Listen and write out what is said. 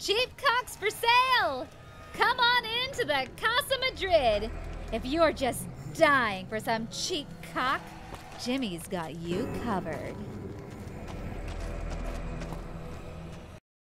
Cheap cocks for sale! Come on in to the Casa Madrid! If you're just dying for some cheap cock, Jimmy's got you covered.